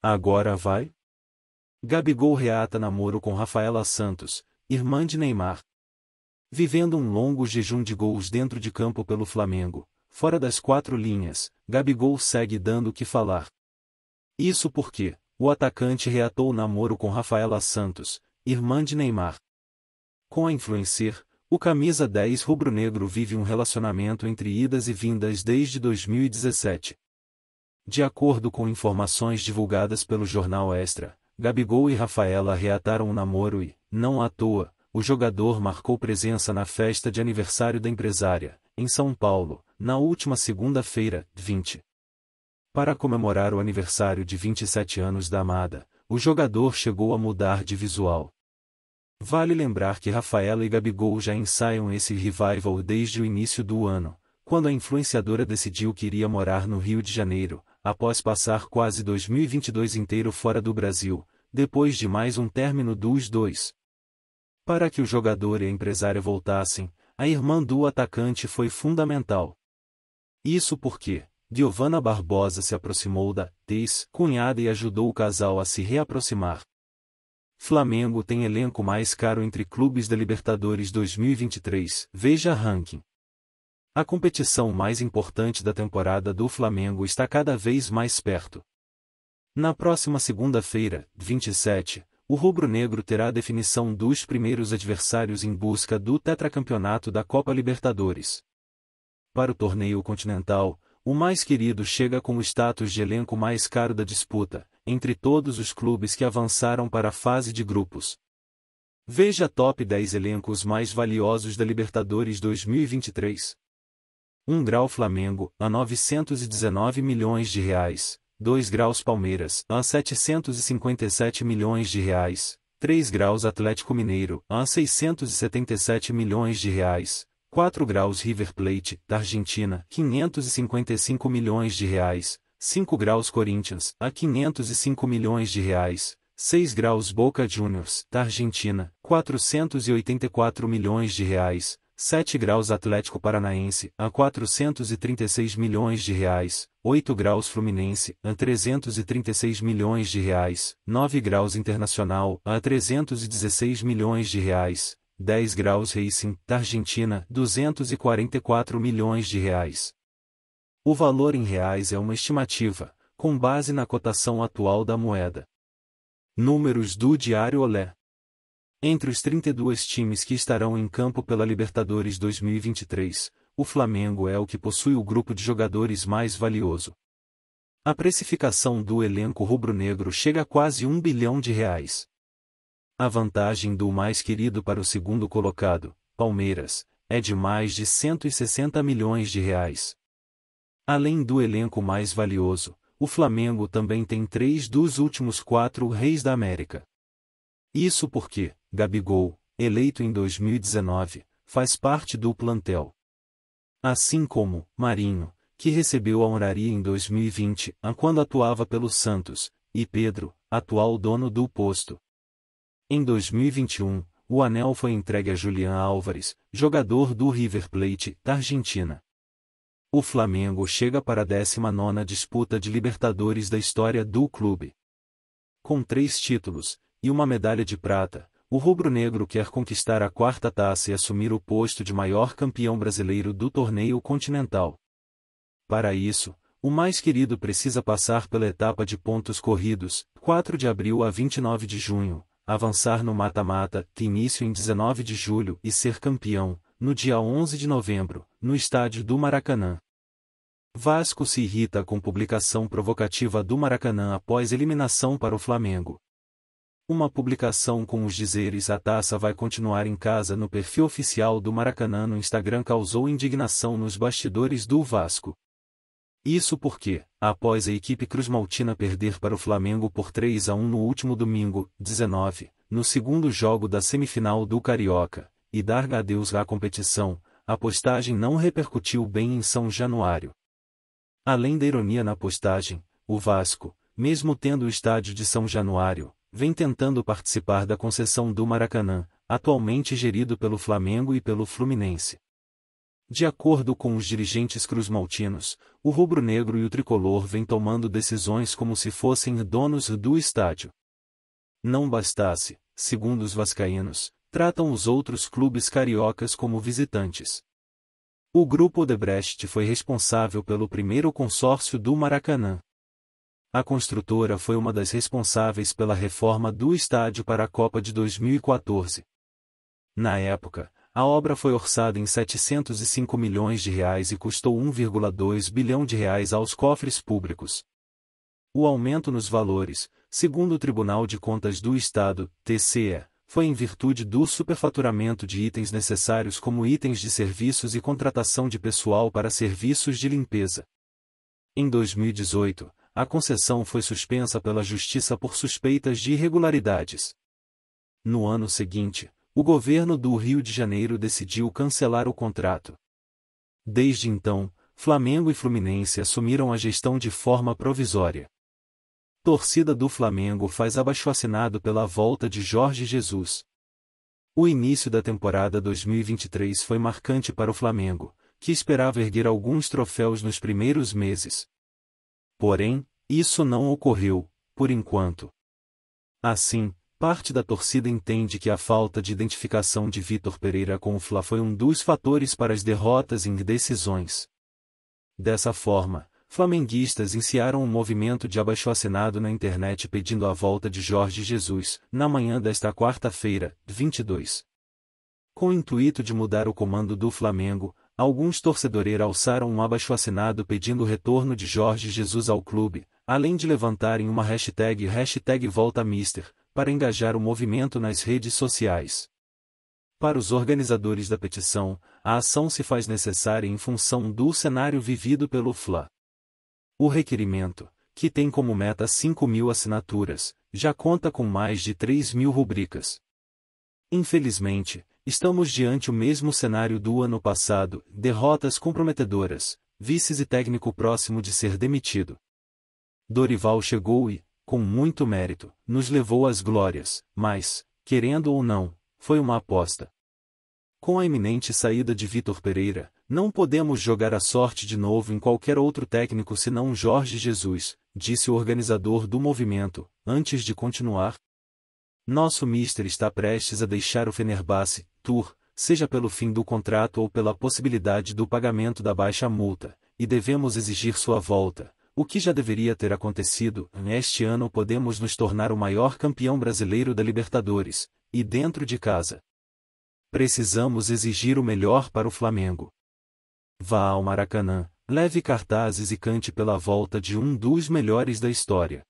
Agora vai? Gabigol reata namoro com Rafaela Santos, irmã de Neymar. Vivendo um longo jejum de gols dentro de campo pelo Flamengo, fora das quatro linhas, Gabigol segue dando o que falar. Isso porque, o atacante reatou o namoro com Rafaela Santos, irmã de Neymar. Com a influencer, o camisa 10 rubro-negro vive um relacionamento entre idas e vindas desde 2017. De acordo com informações divulgadas pelo jornal Extra, Gabigol e Rafaela reataram o namoro e, não à toa, o jogador marcou presença na festa de aniversário da empresária, em São Paulo, na última segunda-feira, 20. Para comemorar o aniversário de 27 anos da amada, o jogador chegou a mudar de visual. Vale lembrar que Rafaela e Gabigol já ensaiam esse revival desde o início do ano, quando a influenciadora decidiu que iria morar no Rio de Janeiro, após passar quase 2022 inteiro fora do Brasil, depois de mais um término dos dois. Para que o jogador e a empresária voltassem, a irmã do atacante foi fundamental. Isso porque, Giovanna Barbosa se aproximou da Teis, cunhada e ajudou o casal a se reaproximar. Flamengo tem elenco mais caro entre clubes da Libertadores 2023, veja ranking. A competição mais importante da temporada do Flamengo está cada vez mais perto. Na próxima segunda-feira, 27, o rubro-negro terá a definição dos primeiros adversários em busca do tetracampeonato da Copa Libertadores. Para o torneio continental, o mais querido chega com o status de elenco mais caro da disputa, entre todos os clubes que avançaram para a fase de grupos. Veja top 10 elencos mais valiosos da Libertadores 2023. 1 grau Flamengo, a 919 milhões de reais, 2 graus Palmeiras, a 757 milhões de reais, 3 graus Atlético Mineiro, a 677 milhões de reais, 4 graus River Plate, da Argentina, 555 milhões de reais, 5 graus Corinthians, a 505 milhões de reais, 6 graus Boca Juniors, da Argentina, 484 milhões de reais, 7 graus Atlético Paranaense, a 436 milhões de reais, 8 graus Fluminense, a 336 milhões de reais, 9 graus Internacional, a 316 milhões de reais, 10 graus Racing, da Argentina, 244 milhões de reais. O valor em reais é uma estimativa, com base na cotação atual da moeda. Números do Diário Olé. Entre os 32 times que estarão em campo pela Libertadores 2023, o Flamengo é o que possui o grupo de jogadores mais valioso. A precificação do elenco rubro-negro chega a quase um bilhão de reais. A vantagem do mais querido para o segundo colocado, Palmeiras, é de mais de 160 milhões de reais. Além do elenco mais valioso, o Flamengo também tem três dos últimos quatro Reis da América. Isso porque, Gabigol, eleito em 2019, faz parte do plantel. Assim como, Marinho, que recebeu a honraria em 2020, quando atuava pelo Santos, e Pedro, atual dono do posto. Em 2021, o anel foi entregue a Julian Álvares, jogador do River Plate, da Argentina. O Flamengo chega para a 19 disputa de Libertadores da história do clube. Com três títulos, e uma medalha de prata, o rubro-negro quer conquistar a quarta taça e assumir o posto de maior campeão brasileiro do torneio continental. Para isso, o mais querido precisa passar pela etapa de pontos corridos, 4 de abril a 29 de junho, avançar no mata-mata, que início em 19 de julho, e ser campeão, no dia 11 de novembro, no estádio do Maracanã. Vasco se irrita com publicação provocativa do Maracanã após eliminação para o Flamengo. Uma publicação com os dizeres A taça vai continuar em casa no perfil oficial do Maracanã no Instagram causou indignação nos bastidores do Vasco. Isso porque, após a equipe cruzmaltina perder para o Flamengo por 3 a 1 no último domingo, 19, no segundo jogo da semifinal do Carioca, e dar adeus à competição, a postagem não repercutiu bem em São Januário. Além da ironia na postagem, o Vasco, mesmo tendo o estádio de São Januário, vem tentando participar da concessão do Maracanã, atualmente gerido pelo Flamengo e pelo Fluminense. De acordo com os dirigentes cruzmaltinos, o rubro-negro e o tricolor vêm tomando decisões como se fossem donos do estádio. Não bastasse, segundo os vascaínos, tratam os outros clubes cariocas como visitantes. O grupo Odebrecht foi responsável pelo primeiro consórcio do Maracanã. A construtora foi uma das responsáveis pela reforma do estádio para a Copa de 2014. Na época, a obra foi orçada em 705 milhões de reais e custou 1,2 bilhão de reais aos cofres públicos. O aumento nos valores, segundo o Tribunal de Contas do Estado, TCE, foi em virtude do superfaturamento de itens necessários como itens de serviços e contratação de pessoal para serviços de limpeza. Em 2018, a concessão foi suspensa pela Justiça por suspeitas de irregularidades. No ano seguinte, o governo do Rio de Janeiro decidiu cancelar o contrato. Desde então, Flamengo e Fluminense assumiram a gestão de forma provisória. Torcida do Flamengo faz abaixo-assinado pela volta de Jorge Jesus. O início da temporada 2023 foi marcante para o Flamengo, que esperava erguer alguns troféus nos primeiros meses, Porém, isso não ocorreu, por enquanto. Assim, parte da torcida entende que a falta de identificação de Vitor Pereira com o Fla foi um dos fatores para as derrotas e indecisões. Dessa forma, flamenguistas iniciaram um movimento de abaixo-assinado na internet pedindo a volta de Jorge Jesus, na manhã desta quarta-feira, 22. Com o intuito de mudar o comando do Flamengo, Alguns torcedores alçaram um abaixo-assinado pedindo o retorno de Jorge Jesus ao clube, além de levantarem uma hashtag hashtag Volta Mister, para engajar o movimento nas redes sociais. Para os organizadores da petição, a ação se faz necessária em função do cenário vivido pelo FLA. O requerimento, que tem como meta 5 mil assinaturas, já conta com mais de 3 mil rubricas. Infelizmente, Estamos diante o mesmo cenário do ano passado, derrotas comprometedoras, vices e técnico próximo de ser demitido. Dorival chegou e, com muito mérito, nos levou às glórias, mas, querendo ou não, foi uma aposta. Com a iminente saída de Vitor Pereira, não podemos jogar a sorte de novo em qualquer outro técnico senão Jorge Jesus, disse o organizador do movimento, antes de continuar, nosso mister está prestes a deixar o Fenerbahce, Tour, seja pelo fim do contrato ou pela possibilidade do pagamento da baixa multa, e devemos exigir sua volta. O que já deveria ter acontecido, neste ano podemos nos tornar o maior campeão brasileiro da Libertadores, e dentro de casa. Precisamos exigir o melhor para o Flamengo. Vá ao Maracanã, leve cartazes e cante pela volta de um dos melhores da história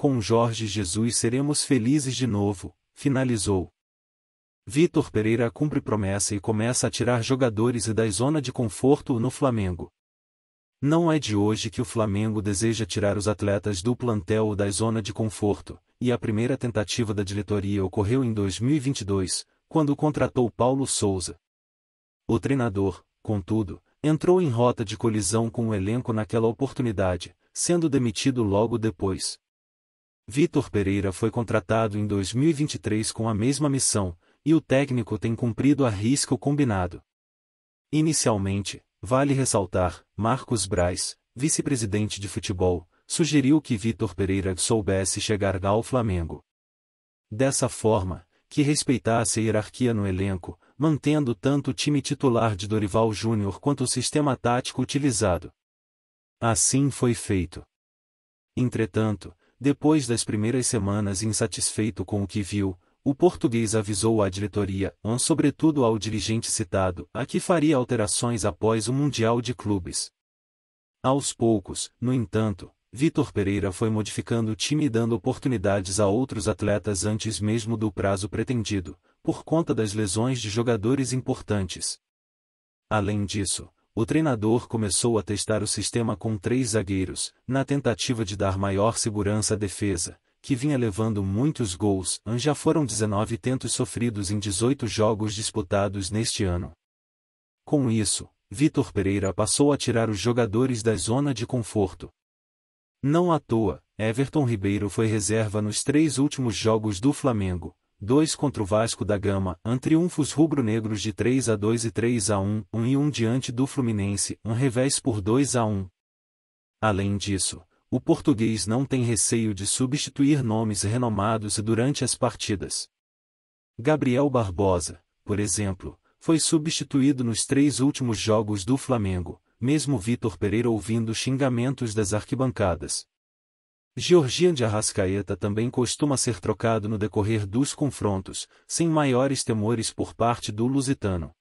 com Jorge Jesus seremos felizes de novo, finalizou. Vitor Pereira cumpre promessa e começa a tirar jogadores e da zona de conforto no Flamengo. Não é de hoje que o Flamengo deseja tirar os atletas do plantel ou da zona de conforto, e a primeira tentativa da diretoria ocorreu em 2022, quando contratou Paulo Souza. O treinador, contudo, entrou em rota de colisão com o elenco naquela oportunidade, sendo demitido logo depois. Vitor Pereira foi contratado em 2023 com a mesma missão, e o técnico tem cumprido a risca o combinado. Inicialmente, vale ressaltar, Marcos Braz, vice-presidente de futebol, sugeriu que Vitor Pereira soubesse chegar ao Flamengo. Dessa forma, que respeitasse a hierarquia no elenco, mantendo tanto o time titular de Dorival Júnior quanto o sistema tático utilizado. Assim foi feito. Entretanto, depois das primeiras semanas insatisfeito com o que viu, o português avisou à diretoria, um sobretudo ao dirigente citado, a que faria alterações após o Mundial de Clubes. Aos poucos, no entanto, Vitor Pereira foi modificando o time e dando oportunidades a outros atletas antes mesmo do prazo pretendido, por conta das lesões de jogadores importantes. Além disso, o treinador começou a testar o sistema com três zagueiros, na tentativa de dar maior segurança à defesa, que vinha levando muitos gols, já foram 19 tentos sofridos em 18 jogos disputados neste ano. Com isso, Vitor Pereira passou a tirar os jogadores da zona de conforto. Não à toa, Everton Ribeiro foi reserva nos três últimos jogos do Flamengo, 2 contra o Vasco da Gama, um triunfos rubro-negros de 3 a 2 e 3 a 1, 1 e 1 diante do Fluminense, um revés por 2 a 1. Além disso, o português não tem receio de substituir nomes renomados durante as partidas. Gabriel Barbosa, por exemplo, foi substituído nos três últimos jogos do Flamengo, mesmo Vitor Pereira ouvindo xingamentos das arquibancadas. Georgian de Arrascaeta também costuma ser trocado no decorrer dos confrontos, sem maiores temores por parte do lusitano.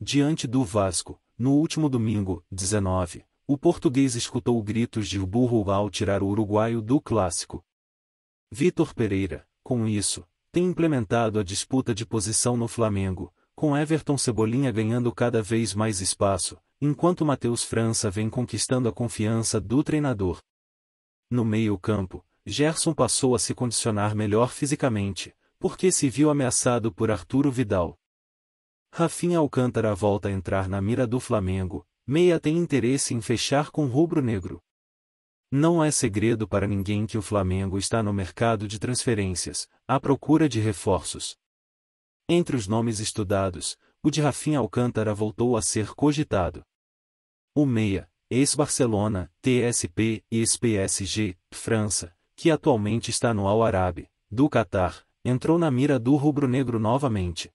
Diante do Vasco, no último domingo, 19, o português escutou gritos de burro ao tirar o uruguaio do clássico. Vitor Pereira, com isso, tem implementado a disputa de posição no Flamengo, com Everton Cebolinha ganhando cada vez mais espaço, enquanto Matheus França vem conquistando a confiança do treinador. No meio-campo, Gerson passou a se condicionar melhor fisicamente, porque se viu ameaçado por Arturo Vidal. Rafinha Alcântara volta a entrar na mira do Flamengo, Meia tem interesse em fechar com rubro-negro. Não é segredo para ninguém que o Flamengo está no mercado de transferências, à procura de reforços. Entre os nomes estudados, o de Rafinha Alcântara voltou a ser cogitado. O Meia, ex-Barcelona, TSP e ex-PSG, França, que atualmente está no Al-Arabi, do Catar, entrou na mira do rubro-negro novamente.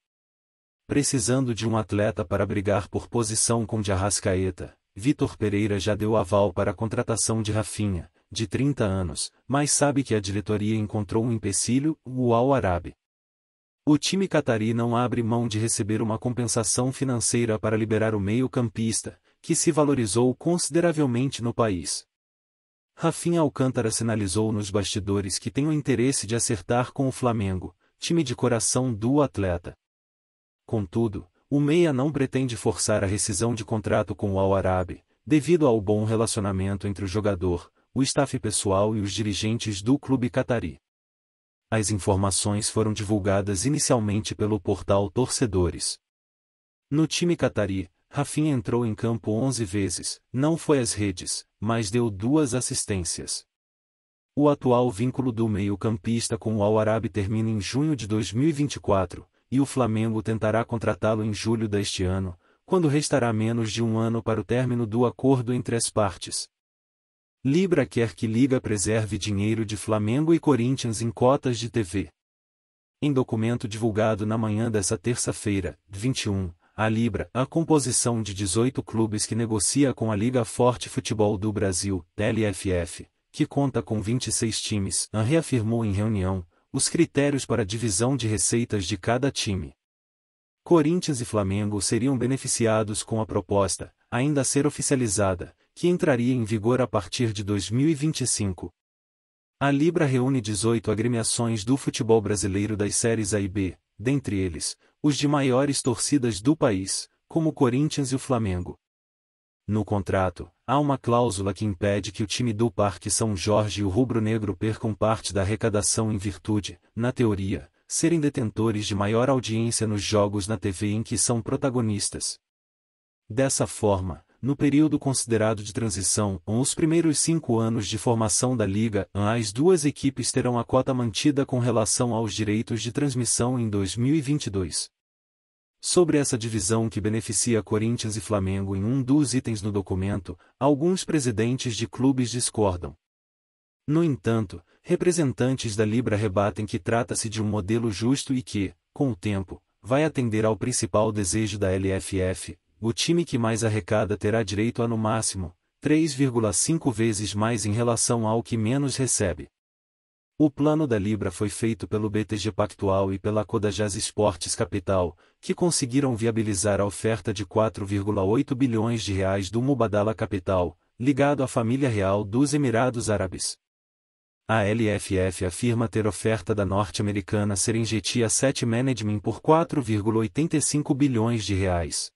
Precisando de um atleta para brigar por posição com Arrascaeta, Vitor Pereira já deu aval para a contratação de Rafinha, de 30 anos, mas sabe que a diretoria encontrou um empecilho, o Al-Arabi. O time catari não abre mão de receber uma compensação financeira para liberar o meio-campista, que se valorizou consideravelmente no país. Rafinha Alcântara sinalizou nos bastidores que tem o interesse de acertar com o Flamengo, time de coração do atleta. Contudo, o Meia não pretende forçar a rescisão de contrato com o Al Arabi, devido ao bom relacionamento entre o jogador, o staff pessoal e os dirigentes do clube catari. As informações foram divulgadas inicialmente pelo portal Torcedores. No time catari, Rafinha entrou em campo 11 vezes, não foi às redes, mas deu duas assistências. O atual vínculo do meio-campista com o Al-Arabi termina em junho de 2024, e o Flamengo tentará contratá-lo em julho deste ano, quando restará menos de um ano para o término do acordo entre as partes. Libra quer que Liga preserve dinheiro de Flamengo e Corinthians em cotas de TV. Em documento divulgado na manhã dessa terça-feira, 21, a Libra, a composição de 18 clubes que negocia com a Liga Forte Futebol do Brasil, LFF, que conta com 26 times, reafirmou em reunião os critérios para a divisão de receitas de cada time. Corinthians e Flamengo seriam beneficiados com a proposta, ainda a ser oficializada, que entraria em vigor a partir de 2025. A Libra reúne 18 agremiações do futebol brasileiro das séries A e B, dentre eles, os de maiores torcidas do país, como o Corinthians e o Flamengo. No contrato, há uma cláusula que impede que o time do Parque São Jorge e o Rubro Negro percam parte da arrecadação em virtude, na teoria, serem detentores de maior audiência nos jogos na TV em que são protagonistas. Dessa forma, no período considerado de transição, os primeiros cinco anos de formação da Liga, as duas equipes terão a cota mantida com relação aos direitos de transmissão em 2022. Sobre essa divisão que beneficia Corinthians e Flamengo em um dos itens no documento, alguns presidentes de clubes discordam. No entanto, representantes da Libra rebatem que trata-se de um modelo justo e que, com o tempo, vai atender ao principal desejo da LFF, o time que mais arrecada terá direito a no máximo 3,5 vezes mais em relação ao que menos recebe. O plano da Libra foi feito pelo BTG Pactual e pela Codajás Esportes Capital, que conseguiram viabilizar a oferta de 4,8 bilhões de reais do Mubadala Capital, ligado à família real dos Emirados Árabes. A LFF afirma ter oferta da norte-americana Serengeti Asset Management por 4,85 bilhões de reais.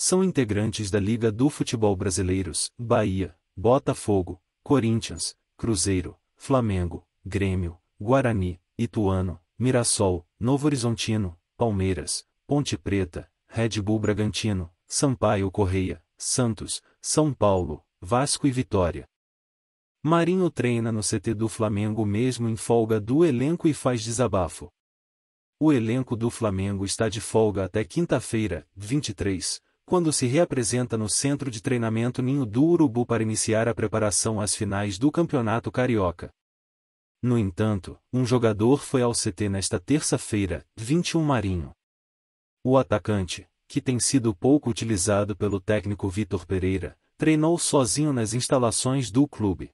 São integrantes da Liga do Futebol Brasileiros, Bahia, Botafogo, Corinthians, Cruzeiro, Flamengo, Grêmio, Guarani, Ituano, Mirassol, Novo Horizontino, Palmeiras, Ponte Preta, Red Bull Bragantino, Sampaio Correia, Santos, São Paulo, Vasco e Vitória. Marinho treina no CT do Flamengo mesmo em folga do elenco e faz desabafo. O elenco do Flamengo está de folga até quinta-feira, 23, quando se reapresenta no centro de treinamento Ninho do Urubu para iniciar a preparação às finais do Campeonato Carioca. No entanto, um jogador foi ao CT nesta terça-feira, 21 Marinho. O atacante, que tem sido pouco utilizado pelo técnico Vitor Pereira, treinou sozinho nas instalações do clube.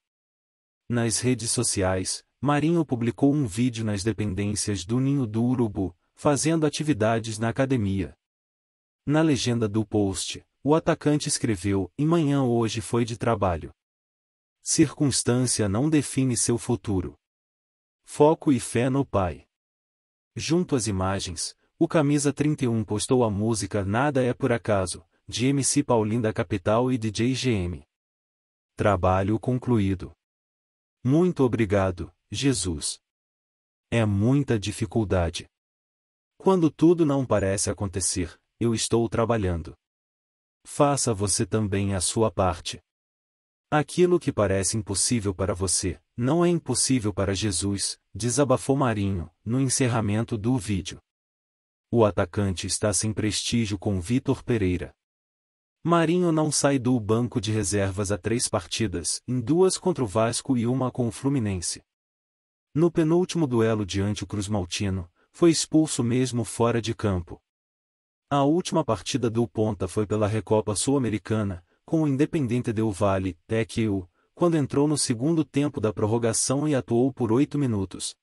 Nas redes sociais, Marinho publicou um vídeo nas dependências do Ninho do Urubu, fazendo atividades na academia, na legenda do post, o atacante escreveu: E manhã hoje foi de trabalho. Circunstância não define seu futuro. Foco e fé no Pai. Junto às imagens, o Camisa 31 postou a música Nada é por acaso, de MC Paulinho da Capital e DJ GM. Trabalho concluído. Muito obrigado, Jesus. É muita dificuldade. Quando tudo não parece acontecer, eu estou trabalhando. Faça você também a sua parte. Aquilo que parece impossível para você, não é impossível para Jesus, desabafou Marinho, no encerramento do vídeo. O atacante está sem prestígio com Vitor Pereira. Marinho não sai do banco de reservas a três partidas, em duas contra o Vasco e uma com o Fluminense. No penúltimo duelo diante o Cruz Maltino, foi expulso mesmo fora de campo. A última partida do Ponta foi pela Recopa Sul-Americana, com o Independente Del Valle, tec quando entrou no segundo tempo da prorrogação e atuou por oito minutos.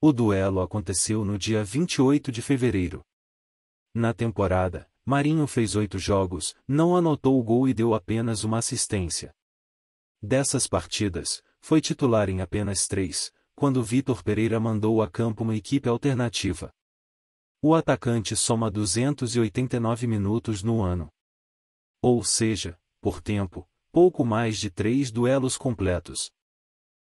O duelo aconteceu no dia 28 de fevereiro. Na temporada, Marinho fez oito jogos, não anotou o gol e deu apenas uma assistência. Dessas partidas, foi titular em apenas três, quando Vitor Pereira mandou a campo uma equipe alternativa. O atacante soma 289 minutos no ano. Ou seja, por tempo, pouco mais de três duelos completos.